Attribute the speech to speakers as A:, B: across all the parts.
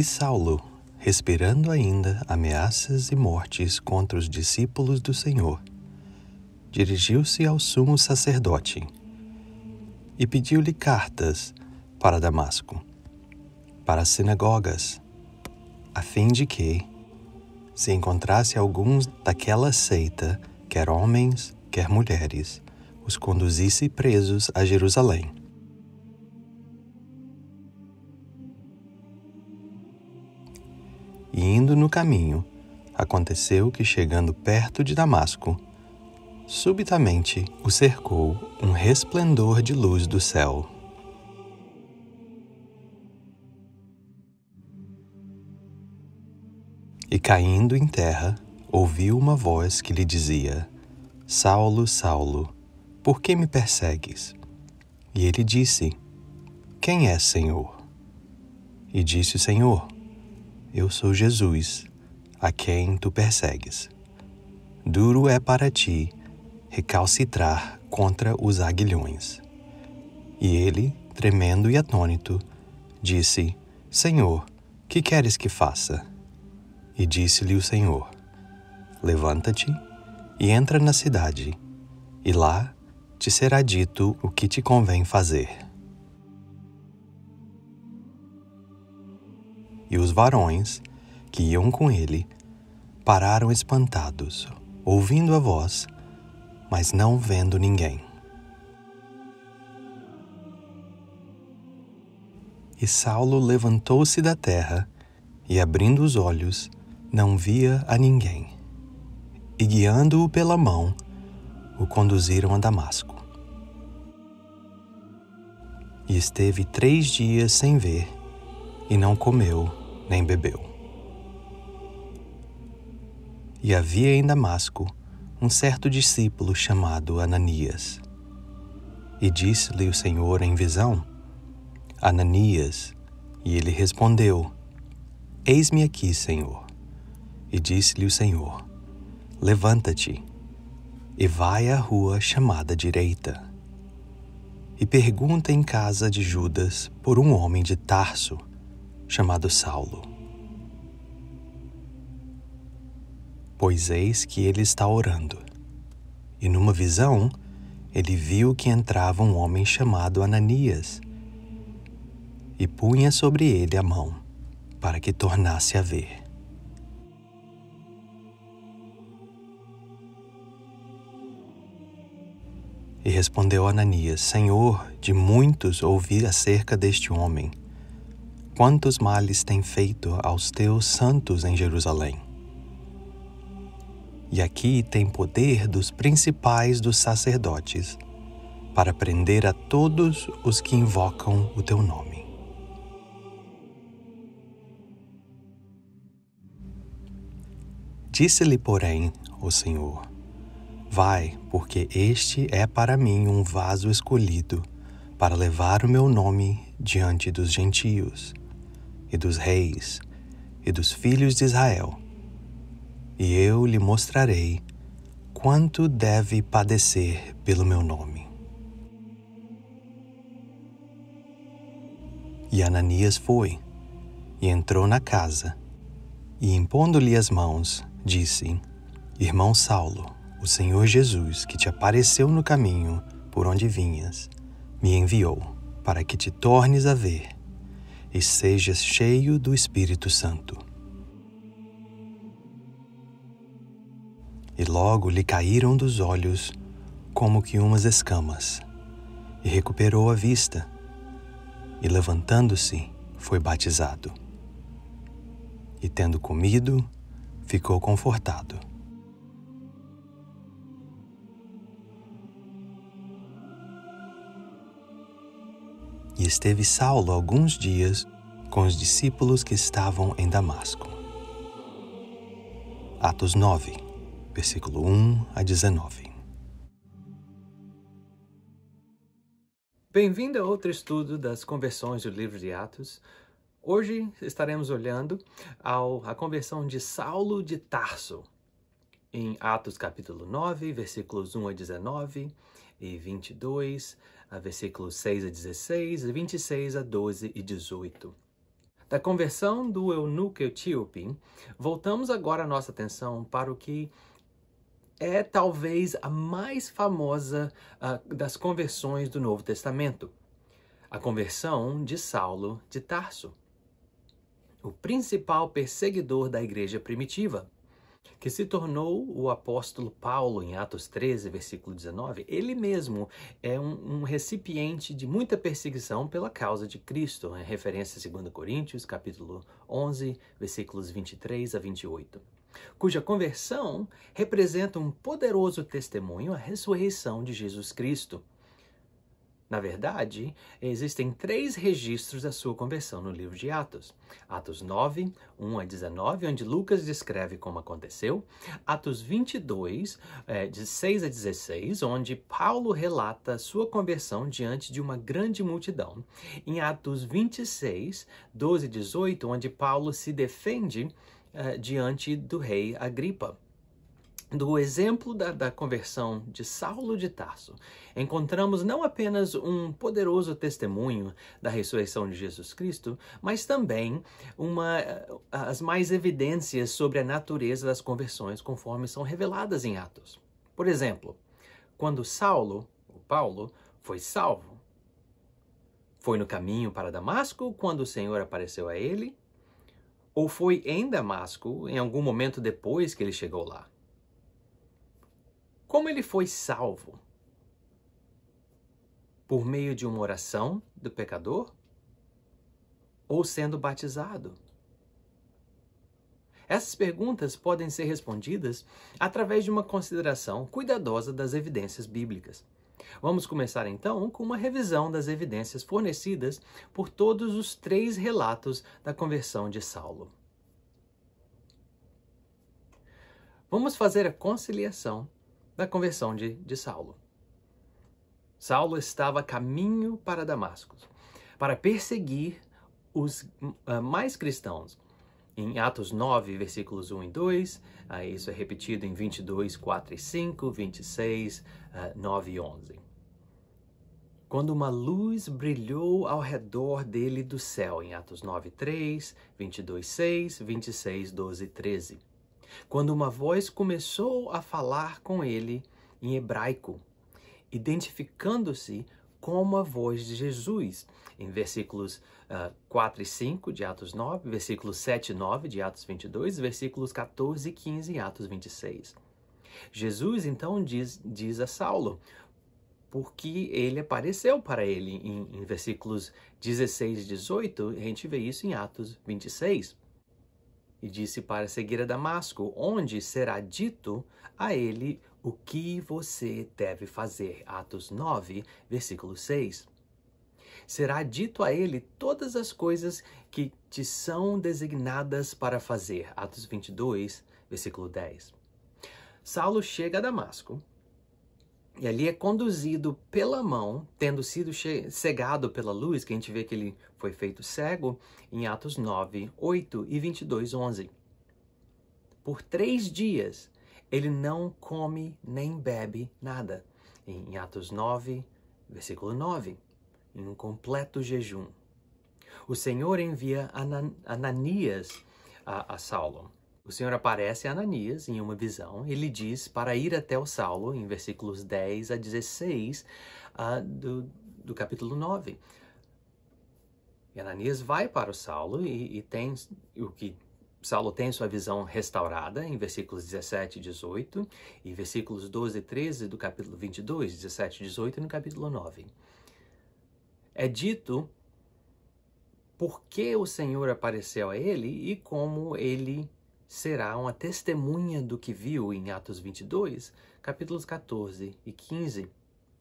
A: E Saulo, respirando ainda ameaças e mortes contra os discípulos do Senhor, dirigiu-se ao sumo sacerdote e pediu-lhe cartas para Damasco, para as sinagogas, a fim de que, se encontrasse alguns daquela seita, quer homens, quer mulheres, os conduzisse presos a Jerusalém. indo no caminho, aconteceu que, chegando perto de Damasco, subitamente o cercou um resplendor de luz do céu. E caindo em terra, ouviu uma voz que lhe dizia: Saulo, Saulo, por que me persegues? E ele disse: Quem é, Senhor? E disse o Senhor: eu sou Jesus, a quem tu persegues. Duro é para ti recalcitrar contra os aguilhões. E ele, tremendo e atônito, disse: Senhor, que queres que faça? E disse-lhe o Senhor: Levanta-te e entra na cidade, e lá te será dito o que te convém fazer. e os varões que iam com ele pararam espantados, ouvindo a voz, mas não vendo ninguém. E Saulo levantou-se da terra e, abrindo os olhos, não via a ninguém. E guiando-o pela mão, o conduziram a Damasco. E esteve três dias sem ver, e não comeu nem bebeu. E havia em Damasco um certo discípulo chamado Ananias. E disse-lhe o Senhor em visão: Ananias. E ele respondeu: Eis-me aqui, Senhor. E disse-lhe o Senhor: Levanta-te e vai à rua chamada direita. E pergunta em casa de Judas por um homem de Tarso chamado Saulo. Pois eis que ele está orando, e numa visão ele viu que entrava um homem chamado Ananias e punha sobre ele a mão para que tornasse a ver. E respondeu Ananias: Senhor, de muitos ouvi acerca deste homem quantos males tem feito aos teus santos em Jerusalém. E aqui tem poder dos principais dos sacerdotes, para prender a todos os que invocam o teu nome. Disse-lhe, porém, o Senhor: Vai, porque este é para mim um vaso escolhido, para levar o meu nome diante dos gentios e dos reis e dos filhos de Israel, e eu lhe mostrarei quanto deve padecer pelo meu nome. E Ananias foi e entrou na casa, e impondo-lhe as mãos, disse: Irmão Saulo, o Senhor Jesus, que te apareceu no caminho por onde vinhas, me enviou para que te tornes a ver e sejas cheio do Espírito Santo. E logo lhe caíram dos olhos como que umas escamas, e recuperou a vista, e levantando-se, foi batizado. E tendo comido, ficou confortado. e esteve Saulo alguns dias com os discípulos que estavam em Damasco. Atos 9, versículo 1 a 19.
B: Bem-vindo a outro estudo das conversões do livro de Atos. Hoje estaremos olhando ao, a conversão de Saulo de Tarso em Atos capítulo 9, versículos 1 a 19 e 22, a versículos 6 a 16, 26 a 12 e 18. Da conversão do eunuco etíope, voltamos agora a nossa atenção para o que é talvez a mais famosa uh, das conversões do Novo Testamento, a conversão de Saulo de Tarso, o principal perseguidor da igreja primitiva que se tornou o apóstolo Paulo em Atos 13, versículo 19, ele mesmo é um, um recipiente de muita perseguição pela causa de Cristo, em né? referência a 2 Coríntios, capítulo 11, versículos 23 a 28, cuja conversão representa um poderoso testemunho à ressurreição de Jesus Cristo na verdade, existem três registros da sua conversão no livro de Atos: Atos 9, 1 a 19, onde Lucas descreve como aconteceu, Atos 22, é, de 6 a 16, onde Paulo relata sua conversão diante de uma grande multidão, em Atos 26, 12 a 18, onde Paulo se defende é, diante do rei Agripa do exemplo da, da, conversão de Saulo de Tarso, encontramos não apenas um poderoso testemunho da ressurreição de Jesus Cristo, mas também uma, eh, as mais evidências sobre a natureza das conversões conforme são reveladas em Atos. Por exemplo, quando Saulo, o Paulo, foi salvo, foi no caminho para Damasco quando o Senhor apareceu a ele, ou foi em Damasco em algum momento depois que ele chegou lá. Como ele foi salvo? Por meio de uma oração do pecador? Ou sendo batizado? Essas perguntas podem ser respondidas através de uma consideração cuidadosa das evidências bíblicas. Vamos começar então com uma revisão das evidências fornecidas por todos os três relatos da conversão de Saulo. Vamos fazer a conciliação da conversão de, de Saulo. Saulo estava a caminho para Damasco para perseguir os uh, mais cristãos. Em Atos 9, versículos 1 e 2, uh, ah, isso é repetido em 22, 4 e 5, 26, uh, 9 e 11. Ah, Quando uma luz brilhou ao redor dele do céu, em Atos 9, 3, 22, 6, 26, 12 e 13 quando uma voz começou a falar com ele em hebraico, identificando-se como a voz de Jesus. Em versículos uh, ah, 4 e 5 de Atos 9, versículos 7 e 9 de Atos 22, versículos 14 e 15 de Atos 26. Jesus então diz, diz a Saulo, porque ele apareceu para ele em, em versículos 16 e 18, a gente vê isso em Atos 26 e disse para seguir a Damasco, onde será dito a ele o que você deve fazer. Atos 9, versículo 6. Será dito a ele todas as coisas que te são designadas para fazer. Atos 22, versículo 10. Saulo chega a Damasco e ali é conduzido pela mão, tendo sido cegado pela luz, que a gente vê que ele foi feito cego, em Atos 9, 8 e 22, 11. Por três dias, ele não come nem bebe nada, em Atos 9, versículo 9, em um completo jejum. O Senhor envia Ananias a, a Saulo o Senhor aparece a Ananias em uma visão e lhe diz para ir até o Saulo, em versículos 10 a 16 uh, ah, do, do capítulo 9. E Ananias vai para o Saulo e, e tem o que Saulo tem sua visão restaurada em versículos 17 e 18 e versículos 12 e 13 do capítulo 22, 17 e 18 e no capítulo 9. É dito por que o Senhor apareceu a ele e como ele será uma testemunha do que viu em Atos 22, capítulos 14 e 15.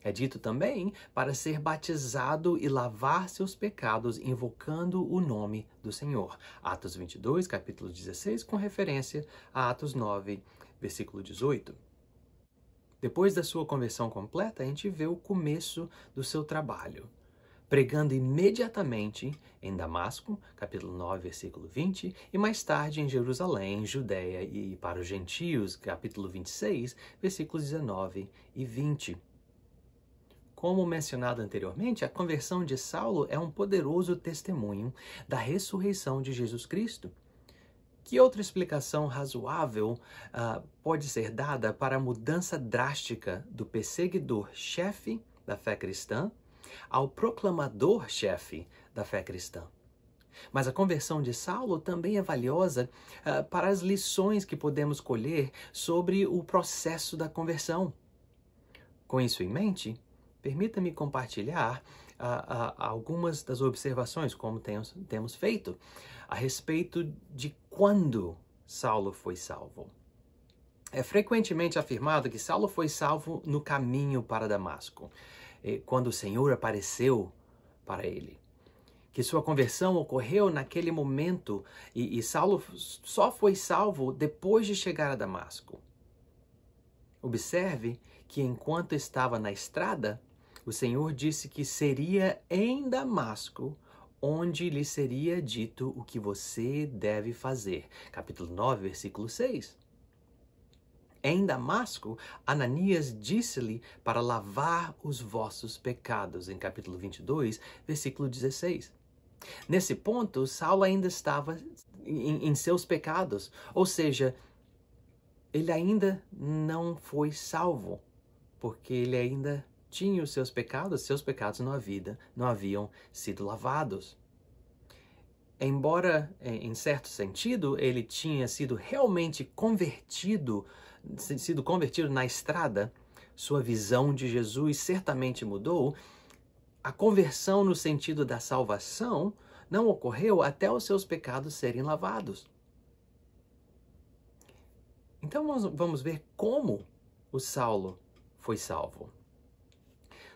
B: É dito também para ser batizado e lavar seus pecados invocando o nome do Senhor. Atos 22, capítulo 16, com referência a Atos 9, versículo 18. Depois da sua conversão completa, a gente vê o começo do seu trabalho pregando imediatamente em Damasco, capítulo 9, versículo 20, e mais tarde em Jerusalém, Judeia e para os gentios, capítulo 26, versículos 19 e 20. Como mencionado anteriormente, a conversão de Saulo é um poderoso testemunho da ressurreição de Jesus Cristo. Que outra explicação razoável uh, pode ser dada para a mudança drástica do perseguidor-chefe da fé cristã ao proclamador-chefe da fé cristã. Mas a conversão de Saulo também é valiosa uh, para as lições que podemos colher sobre o processo da conversão. Com isso em mente, permita-me compartilhar uh, uh, algumas das observações, como temos, temos feito, a respeito de quando Saulo foi salvo. É frequentemente afirmado que Saulo foi salvo no caminho para Damasco. Eh, quando o Senhor apareceu para ele. Que sua conversão ocorreu naquele momento e, e Saulo só foi salvo depois de chegar a Damasco. Observe que enquanto estava na estrada, o Senhor disse que seria em Damasco onde lhe seria dito o que você deve fazer. Capítulo 9, versículo 6. Em Damasco, Ananias disse-lhe para lavar os vossos pecados, em capítulo 22, versículo 16. Nesse ponto, Saulo ainda estava em, em seus pecados, ou seja, ele ainda não foi salvo, porque ele ainda tinha os seus pecados, seus pecados não, vida, não haviam sido lavados. Embora, em certo sentido, ele tinha sido realmente convertido sido convertido na estrada, sua visão de Jesus certamente mudou. A conversão no sentido da salvação não ocorreu até os seus pecados serem lavados. Então vamos ver como o Saulo foi salvo.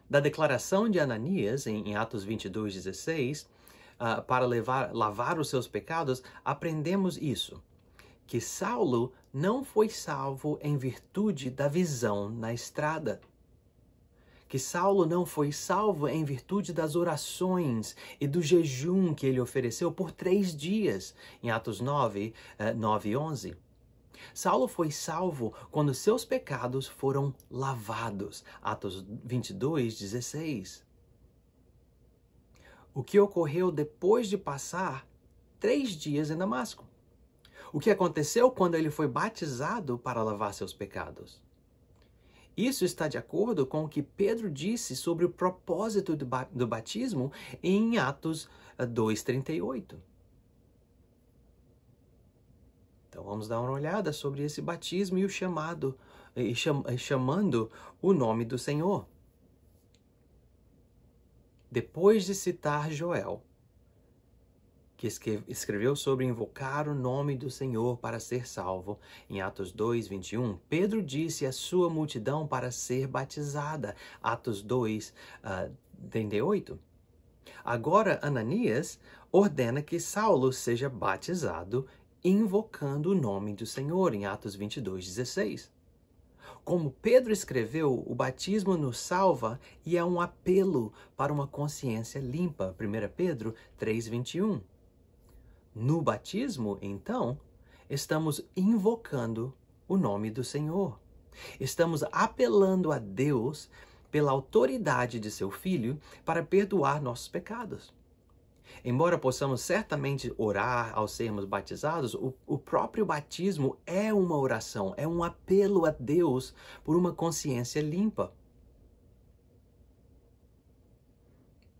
B: Da declaração de Ananias, em Atos 22, 16, ah, para levar, lavar os seus pecados, aprendemos isso que Saulo não foi salvo em virtude da visão na estrada. Que Saulo não foi salvo em virtude das orações e do jejum que ele ofereceu por três dias, em Atos 9, 9 e 11. Saulo foi salvo quando seus pecados foram lavados, Atos 22, 16. O que ocorreu depois de passar três dias em Damasco? o que aconteceu quando ele foi batizado para lavar seus pecados. Isso está de acordo com o que Pedro disse sobre o propósito do, batismo em Atos 2,38. Eh, então vamos dar uma olhada sobre esse batismo e o chamado, e cham chamando o nome do Senhor. Depois de citar Joel, que escreveu sobre invocar o nome do Senhor para ser salvo. Em Atos 2, 21, Pedro disse à sua multidão para ser batizada. Atos 2, uh, 38. Agora, Ananias ordena que Saulo seja batizado, invocando o nome do Senhor, em Atos 22, 16. Como Pedro escreveu, o batismo nos salva e é um apelo para uma consciência limpa, 1 Pedro 3, 21. No batismo, então, estamos invocando o nome do Senhor. Estamos apelando a Deus pela autoridade de seu Filho para perdoar nossos pecados. Embora possamos certamente orar ao sermos batizados, o, o, próprio batismo é uma oração, é um apelo a Deus por uma consciência limpa.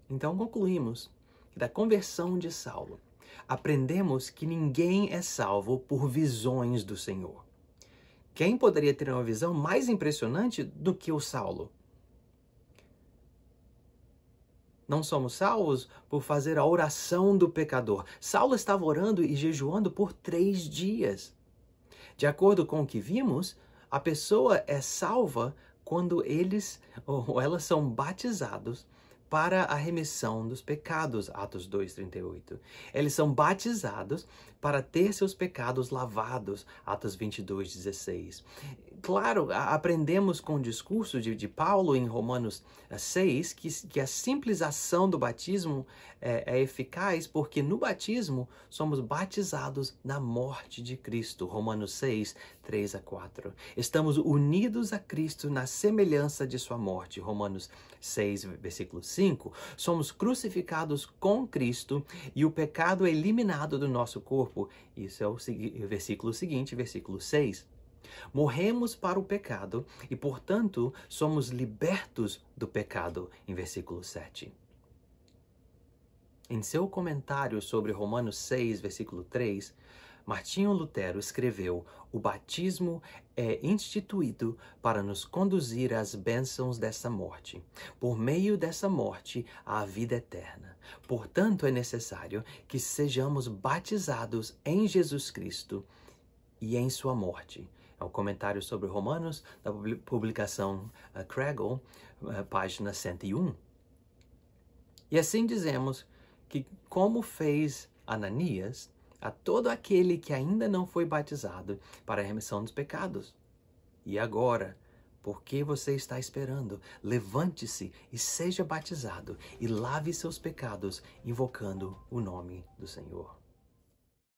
B: Então concluímos que da conversão de Saulo aprendemos que ninguém é salvo por visões do Senhor. Quem poderia ter uma visão mais impressionante do que o Saulo? Não somos salvos por fazer a oração do pecador. Saulo estava orando e jejuando por três dias. De acordo com o que vimos, a pessoa é salva quando eles ou elas são batizados para a remissão dos pecados, Atos 2:38. Eles são batizados para ter seus pecados lavados, Atos 22:16 claro, aprendemos com o discurso de, de Paulo em Romanos 6 eh, que, que a simples ação do batismo é, é eficaz porque no batismo somos batizados na morte de Cristo. Romanos 6, 3 a 4. Estamos unidos a Cristo na semelhança de sua morte. Romanos 6, versículo 5. Somos crucificados com Cristo e o pecado é eliminado do nosso corpo. Isso é o versículo seguinte, versículo 6. Morremos para o pecado e, portanto, somos libertos do pecado, em versículo 7. Em seu comentário sobre Romanos 6, versículo 3, Martinho Lutero escreveu: O batismo é instituído para nos conduzir às bênçãos dessa morte. Por meio dessa morte, à vida eterna. Portanto, é necessário que sejamos batizados em Jesus Cristo e em Sua morte o comentário sobre Romanos, da publicação uh, Craggle, uh, página 101. E assim dizemos que, como fez Ananias, a todo aquele que ainda não foi batizado para a remissão dos pecados. E agora, por que você está esperando? Levante-se e seja batizado e lave seus pecados, invocando o nome do Senhor.